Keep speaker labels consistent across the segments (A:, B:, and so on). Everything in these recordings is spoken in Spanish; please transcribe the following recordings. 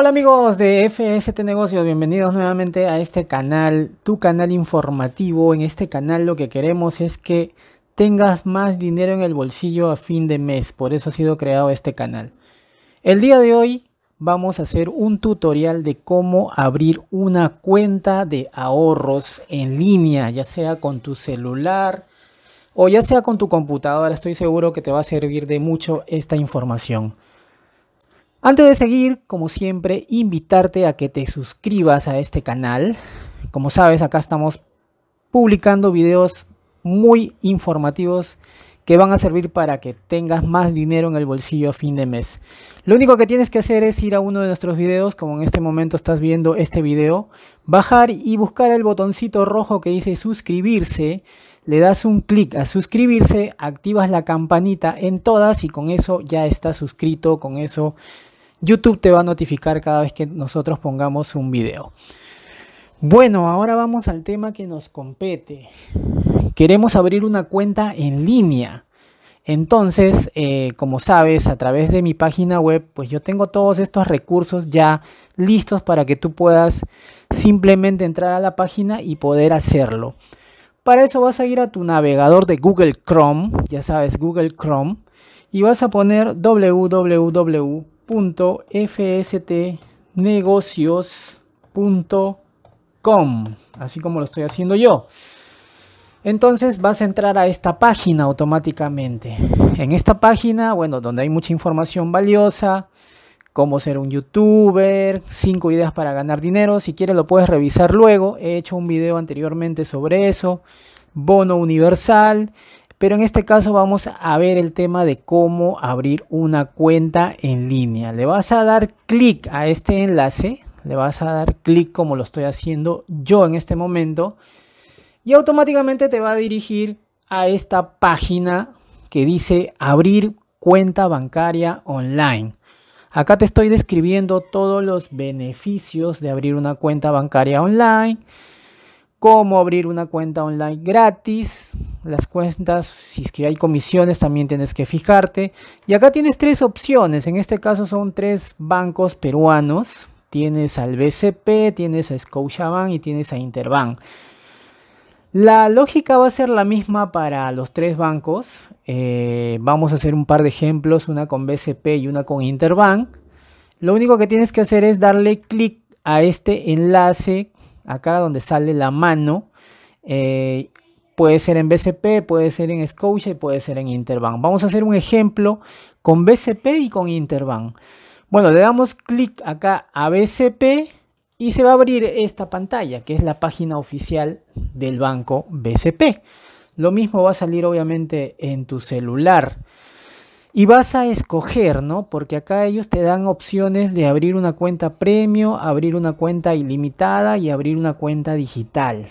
A: Hola amigos de FST Negocios, bienvenidos nuevamente a este canal, tu canal informativo. En este canal lo que queremos es que tengas más dinero en el bolsillo a fin de mes, por eso ha sido creado este canal. El día de hoy vamos a hacer un tutorial de cómo abrir una cuenta de ahorros en línea, ya sea con tu celular o ya sea con tu computadora. Estoy seguro que te va a servir de mucho esta información. Antes de seguir, como siempre, invitarte a que te suscribas a este canal. Como sabes, acá estamos publicando videos muy informativos que van a servir para que tengas más dinero en el bolsillo a fin de mes. Lo único que tienes que hacer es ir a uno de nuestros videos, como en este momento estás viendo este video, bajar y buscar el botoncito rojo que dice suscribirse, le das un clic a suscribirse, activas la campanita en todas y con eso ya estás suscrito, con eso YouTube te va a notificar cada vez que nosotros pongamos un video. Bueno, ahora vamos al tema que nos compete. Queremos abrir una cuenta en línea. Entonces, eh, como sabes, a través de mi página web, pues yo tengo todos estos recursos ya listos para que tú puedas simplemente entrar a la página y poder hacerlo. Para eso vas a ir a tu navegador de Google Chrome, ya sabes, Google Chrome, y vas a poner www fstnegocios.com así como lo estoy haciendo yo. Entonces vas a entrar a esta página automáticamente. En esta página, bueno, donde hay mucha información valiosa, cómo ser un youtuber, 5 ideas para ganar dinero, si quieres lo puedes revisar luego, he hecho un video anteriormente sobre eso, bono universal, pero en este caso vamos a ver el tema de cómo abrir una cuenta en línea. Le vas a dar clic a este enlace, le vas a dar clic como lo estoy haciendo yo en este momento y automáticamente te va a dirigir a esta página que dice abrir cuenta bancaria online. Acá te estoy describiendo todos los beneficios de abrir una cuenta bancaria online cómo abrir una cuenta online gratis, las cuentas, si es que hay comisiones también tienes que fijarte. Y acá tienes tres opciones, en este caso son tres bancos peruanos. Tienes al BCP, tienes a Scotiabank y tienes a Interbank. La lógica va a ser la misma para los tres bancos. Eh, vamos a hacer un par de ejemplos, una con BCP y una con Interbank. Lo único que tienes que hacer es darle clic a este enlace acá donde sale la mano. Eh, puede ser en BCP, puede ser en Scotia y puede ser en Interbank. Vamos a hacer un ejemplo con BCP y con Interbank. Bueno, le damos clic acá a BCP y se va a abrir esta pantalla, que es la página oficial del banco BCP. Lo mismo va a salir obviamente en tu celular y vas a escoger, ¿no? Porque acá ellos te dan opciones de abrir una cuenta premio, abrir una cuenta ilimitada y abrir una cuenta digital.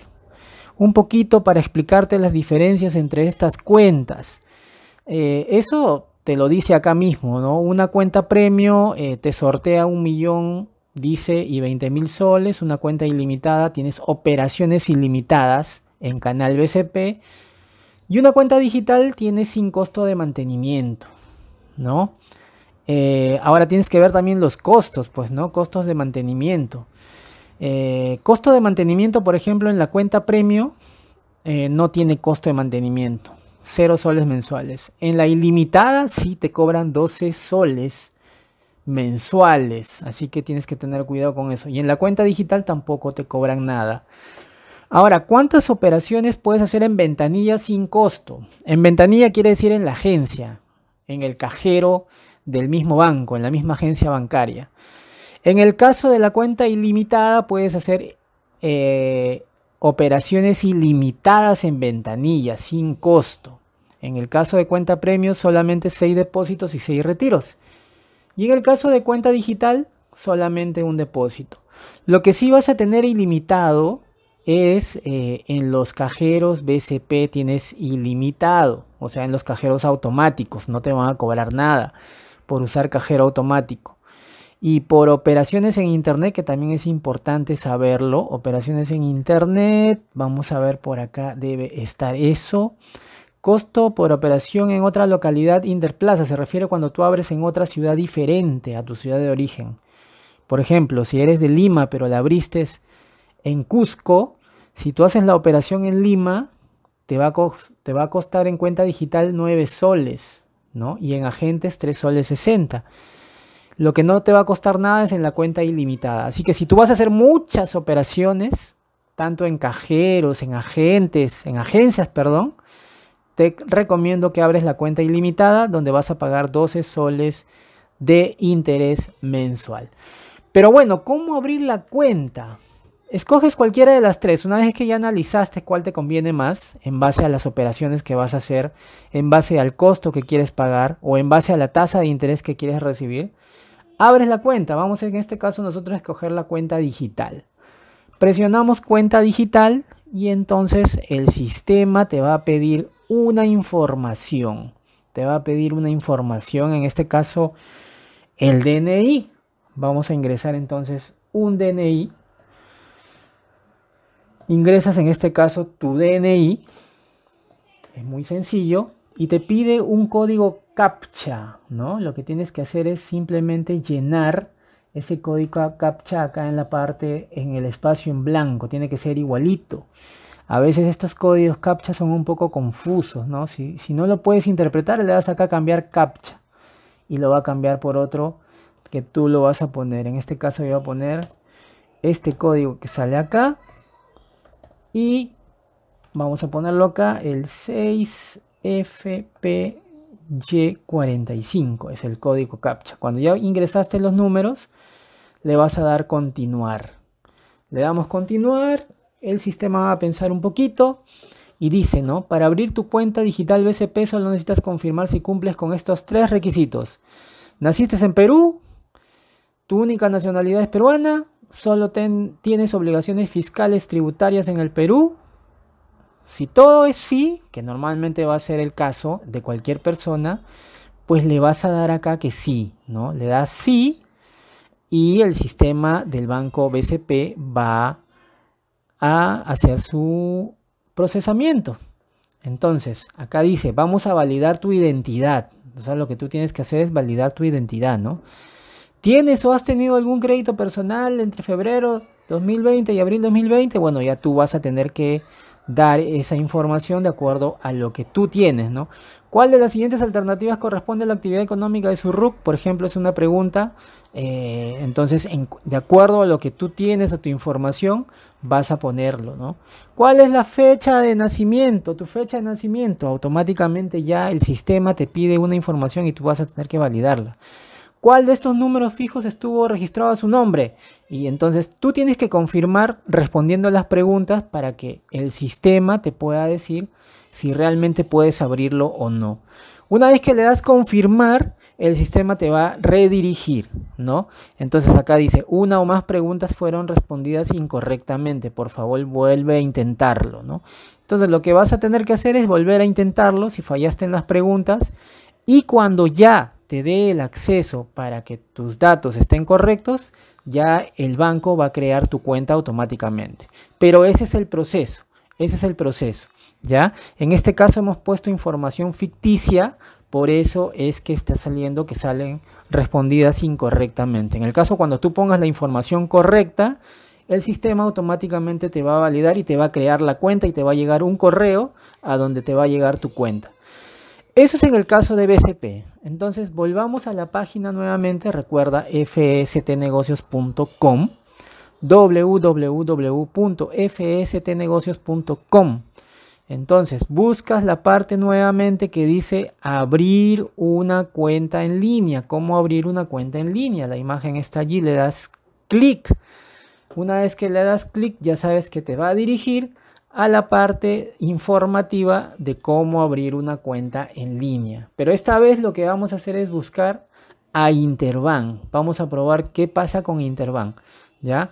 A: Un poquito para explicarte las diferencias entre estas cuentas. Eh, eso te lo dice acá mismo, ¿no? Una cuenta premio eh, te sortea un millón, dice, y 20 mil soles. Una cuenta ilimitada, tienes operaciones ilimitadas en canal BCP. Y una cuenta digital tienes sin costo de mantenimiento. ¿no? Eh, ahora tienes que ver también los costos, pues, ¿no? Costos de mantenimiento. Eh, costo de mantenimiento, por ejemplo, en la cuenta premio eh, no tiene costo de mantenimiento. 0 soles mensuales. En la ilimitada sí te cobran 12 soles mensuales. Así que tienes que tener cuidado con eso. Y en la cuenta digital tampoco te cobran nada. Ahora, ¿cuántas operaciones puedes hacer en ventanilla sin costo? En ventanilla quiere decir en la agencia en el cajero del mismo banco, en la misma agencia bancaria. En el caso de la cuenta ilimitada, puedes hacer eh, operaciones ilimitadas en ventanilla, sin costo. En el caso de cuenta premium, solamente seis depósitos y seis retiros. Y en el caso de cuenta digital, solamente un depósito. Lo que sí vas a tener ilimitado es eh, en los cajeros BCP tienes ilimitado, o sea, en los cajeros automáticos, no te van a cobrar nada por usar cajero automático. Y por operaciones en Internet, que también es importante saberlo, operaciones en Internet, vamos a ver por acá, debe estar eso. Costo por operación en otra localidad interplaza, se refiere cuando tú abres en otra ciudad diferente a tu ciudad de origen. Por ejemplo, si eres de Lima pero la abriste en Cusco, si tú haces la operación en Lima, te va a, costar en cuenta digital 9 soles, ¿no? Y en agentes 3 soles 60. Lo que no te va a costar nada es en la cuenta ilimitada. Así que si tú vas a hacer muchas operaciones, tanto en cajeros, en agentes, en agencias, perdón, te recomiendo que abres la cuenta ilimitada donde vas a pagar 12 soles de interés mensual. Pero bueno, ¿cómo abrir la cuenta? Escoges cualquiera de las tres. Una vez que ya analizaste cuál te conviene más, en base a las operaciones que vas a hacer, en base al costo que quieres pagar o en base a la tasa de interés que quieres recibir, abres la cuenta. Vamos en este caso nosotros a escoger la cuenta digital. Presionamos cuenta digital y entonces el sistema te va a pedir una información. Te va a pedir una información, en este caso el DNI. Vamos a ingresar entonces un DNI Ingresas en este caso tu DNI, es muy sencillo, y te pide un código CAPTCHA, ¿no? Lo que tienes que hacer es simplemente llenar ese código CAPTCHA acá en la parte, en el espacio en blanco, tiene que ser igualito. A veces estos códigos CAPTCHA son un poco confusos, Si, no lo puedes interpretar, le das acá a cambiar CAPTCHA y lo va a cambiar por otro que tú lo vas a poner. En este caso yo voy a poner este código que sale acá y vamos a ponerlo acá, el 6FPY45 es el código CAPTCHA. Cuando ya ingresaste los números, le vas a dar continuar. Le damos continuar, el sistema va a pensar un poquito y dice, ¿no? Para abrir tu cuenta digital BCP solo necesitas confirmar si cumples con estos tres requisitos. Naciste en Perú, tu única nacionalidad es peruana, solo tienes obligaciones fiscales tributarias en el Perú? Si todo es sí, que normalmente va a ser el caso de cualquier persona, pues le vas a dar acá que sí, ¿no? Le das sí y el sistema del banco BCP va a hacer su procesamiento. Entonces, acá dice, vamos a validar tu identidad. O sea, lo que tú tienes que hacer es validar tu identidad, ¿no? ¿Tienes o has tenido algún crédito personal entre febrero 2020 y abril 2020? Bueno, ya tú vas a tener que dar esa información de acuerdo a lo que tú tienes, ¿no? ¿Cuál de las siguientes alternativas corresponde a la actividad económica de su RUC? Por ejemplo, es una pregunta. Eh, entonces, de acuerdo a lo que tú tienes, a tu información, vas a ponerlo, ¿no? ¿Cuál es la fecha de nacimiento? Tu fecha de nacimiento. Automáticamente ya el sistema te pide una información y tú vas a tener que validarla cuál de estos números fijos estuvo registrado a su nombre. Y entonces tú tienes que confirmar respondiendo las preguntas para que el sistema te pueda decir si realmente puedes abrirlo o no. Una vez que le das confirmar, el sistema te va a redirigir, ¿no? Entonces acá dice, una o más preguntas fueron respondidas incorrectamente, por favor vuelve a intentarlo, ¿no? Entonces lo que vas a tener que hacer es volver a intentarlo si fallaste en las preguntas y cuando ya te dé el acceso para que tus datos estén correctos, ya el banco va a crear tu cuenta automáticamente. Pero ese es el proceso, ese es el proceso, ¿ya? En este caso hemos puesto información ficticia, por eso es que está saliendo que salen respondidas incorrectamente. En el caso cuando tú pongas la información correcta, el sistema automáticamente te va a validar y te va a crear la cuenta y te va a llegar un correo a donde te va a llegar tu cuenta. Eso es en el caso de BCP. Entonces volvamos a la página nuevamente, recuerda fstnegocios.com, www.fstnegocios.com. Entonces buscas la parte nuevamente que dice abrir una cuenta en línea. ¿Cómo abrir una cuenta en línea? La imagen está allí, le das clic. Una vez que le das clic ya sabes que te va a dirigir a la parte informativa de cómo abrir una cuenta en línea. Pero esta vez lo que vamos a hacer es buscar a Interbank. Vamos a probar qué pasa con Interbank, ¿ya?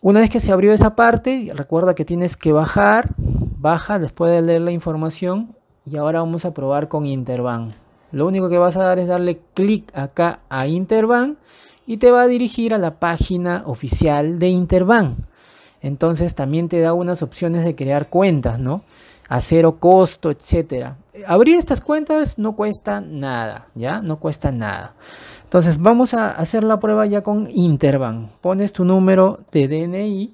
A: Una vez que se abrió esa parte, recuerda que tienes que bajar, baja después de leer la información y ahora vamos a probar con Interbank. Lo único que vas a dar es darle clic acá a Interbank y te va a dirigir a la página oficial de Interbank entonces también te da unas opciones de crear cuentas, ¿no? A cero costo, etcétera. Abrir estas cuentas no cuesta nada, ¿ya? No cuesta nada. Entonces vamos a hacer la prueba ya con Interbank. Pones tu número de DNI.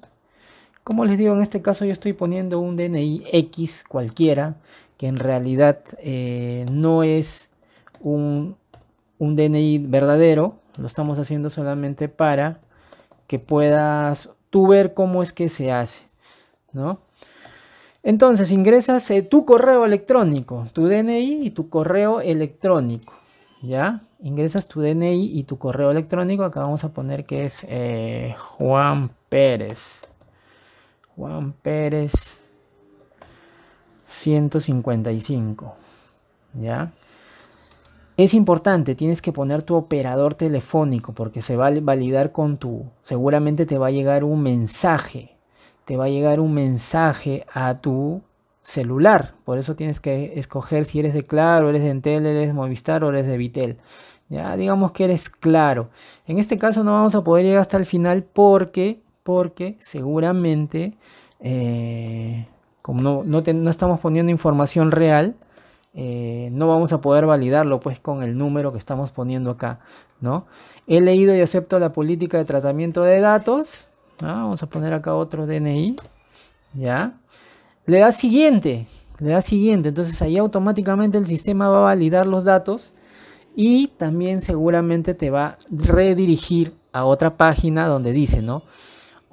A: Como les digo, en este caso yo estoy poniendo un DNI X cualquiera, que en realidad eh, no es un DNI verdadero. Lo estamos haciendo solamente para que puedas tú ver cómo es que se hace, ¿no? Entonces ingresas eh, tu correo electrónico, tu DNI y tu correo electrónico, ¿ya? Ingresas tu DNI y tu correo electrónico, acá vamos a poner que es eh, Juan Pérez. Juan Pérez 155, ¿ya? Es importante, tienes que poner tu operador telefónico porque se va a validar con tu... Seguramente te va a llegar un mensaje. Te va a llegar un mensaje a tu celular. Por eso tienes que escoger si eres de Claro, eres de Entel, eres Movistar o eres de Vitel. Ya digamos que eres claro. En este caso no vamos a poder llegar hasta el final porque, porque seguramente, eh, como no, no estamos poniendo información real, eh, no vamos a poder validarlo pues con el número que estamos poniendo acá, ¿no? He leído y acepto la política de tratamiento de datos. Vamos a poner acá otro DNI, ¿ya? Le da siguiente, le da siguiente. Entonces ahí automáticamente el sistema va a validar los datos y también seguramente te va a redirigir a otra página donde dice, ¿no?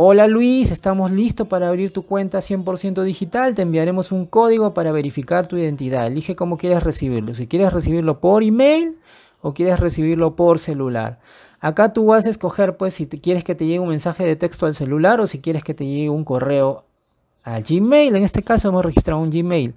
A: Hola Luis, estamos listos para abrir tu cuenta 100% digital. Te enviaremos un código para verificar tu identidad. Elige cómo quieres recibirlo. Si quieres recibirlo por email o quieres recibirlo por celular. Acá tú vas a escoger pues si quieres que te llegue un mensaje de texto al celular o si quieres que te llegue un correo al Gmail. En este caso hemos registrado un Gmail.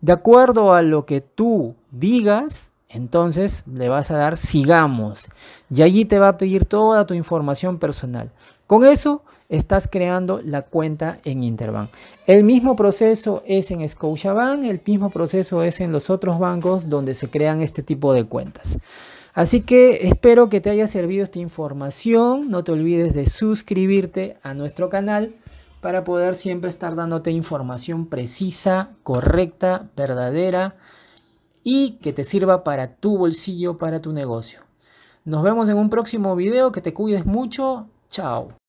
A: De acuerdo a lo que tú digas, entonces le vas a dar sigamos. Y allí te va a pedir toda tu información personal. Con eso estás creando la cuenta en Interbank. El mismo proceso es en Scotiabank, el mismo proceso es en los otros bancos donde se crean este tipo de cuentas. Así que espero que te haya servido esta información. No te olvides de suscribirte a nuestro canal para poder siempre estar dándote información precisa, correcta, verdadera y que te sirva para tu bolsillo, para tu negocio. Nos vemos en un próximo video, que te cuides mucho. Chao.